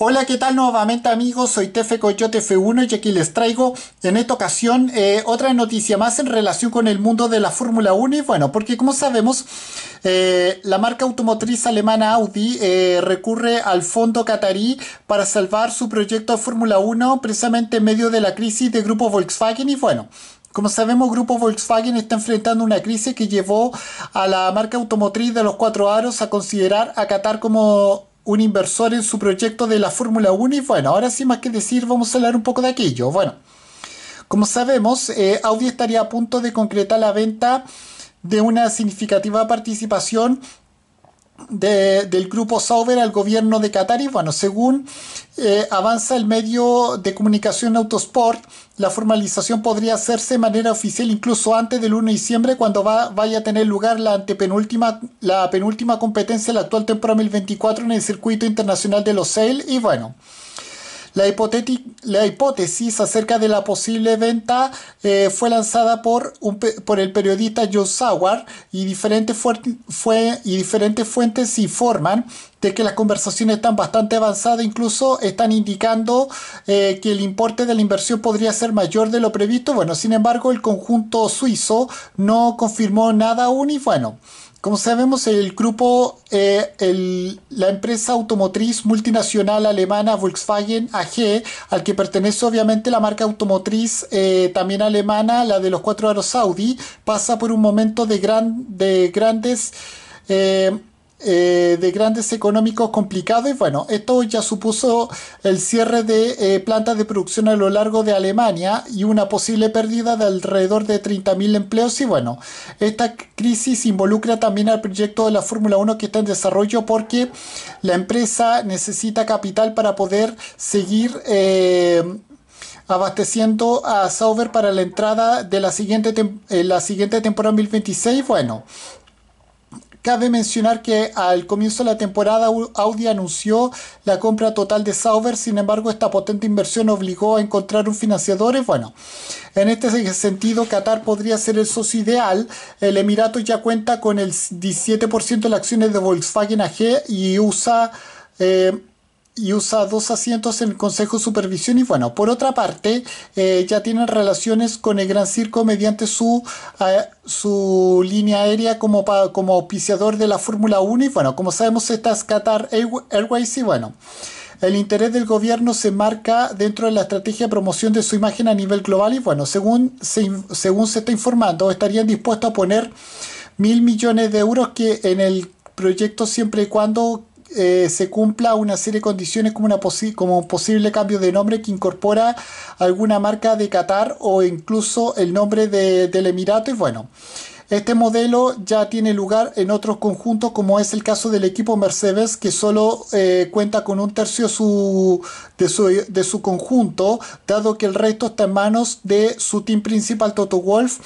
Hola, ¿qué tal nuevamente amigos? Soy Tefe Coyote F1 y aquí les traigo en esta ocasión eh, otra noticia más en relación con el mundo de la Fórmula 1 y bueno, porque como sabemos, eh, la marca automotriz alemana Audi eh, recurre al fondo Qatarí para salvar su proyecto Fórmula 1 precisamente en medio de la crisis de grupo Volkswagen y bueno, como sabemos, Grupo Volkswagen está enfrentando una crisis que llevó a la marca automotriz de los cuatro aros a considerar a Qatar como un inversor en su proyecto de la Fórmula 1 y bueno, ahora sí más que decir vamos a hablar un poco de aquello. Bueno, como sabemos, eh, Audi estaría a punto de concretar la venta de una significativa participación del grupo Sauber al gobierno de Qatar. Y bueno, según eh, avanza el medio de comunicación Autosport, la formalización podría hacerse de manera oficial incluso antes del 1 de diciembre, cuando va, vaya a tener lugar la, antepenúltima, la penúltima competencia de la actual temporada 2024 en el circuito internacional de los Sail. Y bueno. La, la hipótesis acerca de la posible venta eh, fue lanzada por, por el periodista Joe Sauer y diferentes, fue, y diferentes fuentes informan de que las conversaciones están bastante avanzadas, incluso están indicando eh, que el importe de la inversión podría ser mayor de lo previsto. Bueno, sin embargo, el conjunto suizo no confirmó nada aún y bueno. Como sabemos, el grupo, eh, el, la empresa automotriz multinacional alemana Volkswagen AG, al que pertenece obviamente la marca automotriz eh, también alemana, la de los cuatro aros Audi, pasa por un momento de, gran, de grandes eh, eh, de grandes económicos complicados y bueno, esto ya supuso el cierre de eh, plantas de producción a lo largo de Alemania y una posible pérdida de alrededor de 30.000 empleos y bueno, esta crisis involucra también al proyecto de la Fórmula 1 que está en desarrollo porque la empresa necesita capital para poder seguir eh, abasteciendo a Sauber para la entrada de la siguiente, la siguiente temporada 2026. Bueno, Cabe mencionar que al comienzo de la temporada Audi anunció la compra total de Sauber, sin embargo esta potente inversión obligó a encontrar un financiador. bueno, en este sentido Qatar podría ser el socio ideal. El Emirato ya cuenta con el 17% de las acciones de Volkswagen AG y usa... Eh, y usa dos asientos en el Consejo de Supervisión. Y bueno, por otra parte, eh, ya tienen relaciones con el Gran Circo mediante su, eh, su línea aérea como, como auspiciador de la Fórmula 1. Y bueno, como sabemos, esta Qatar Airways. Y bueno. El interés del gobierno se marca dentro de la estrategia de promoción de su imagen a nivel global y bueno, según se, según se está informando, estarían dispuestos a poner mil millones de euros que en el proyecto siempre y cuando eh, se cumpla una serie de condiciones como, un posible cambio de nombre que incorpora alguna marca de Qatar o incluso el nombre del Emirato y bueno. Este modelo ya tiene lugar en otros conjuntos, como es el caso del equipo Mercedes, que solo eh, cuenta con un tercio de, su, de, su, conjunto, dado que el resto está en manos de su team principal Toto Wolf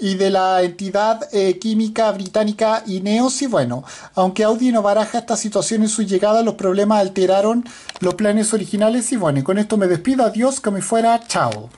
y de la entidad eh, química británica INEOS y bueno, aunque Audi no baraja esta situación en su llegada, los problemas alteraron los planes originales y bueno, y con esto me despido, adiós, como fuera, chao.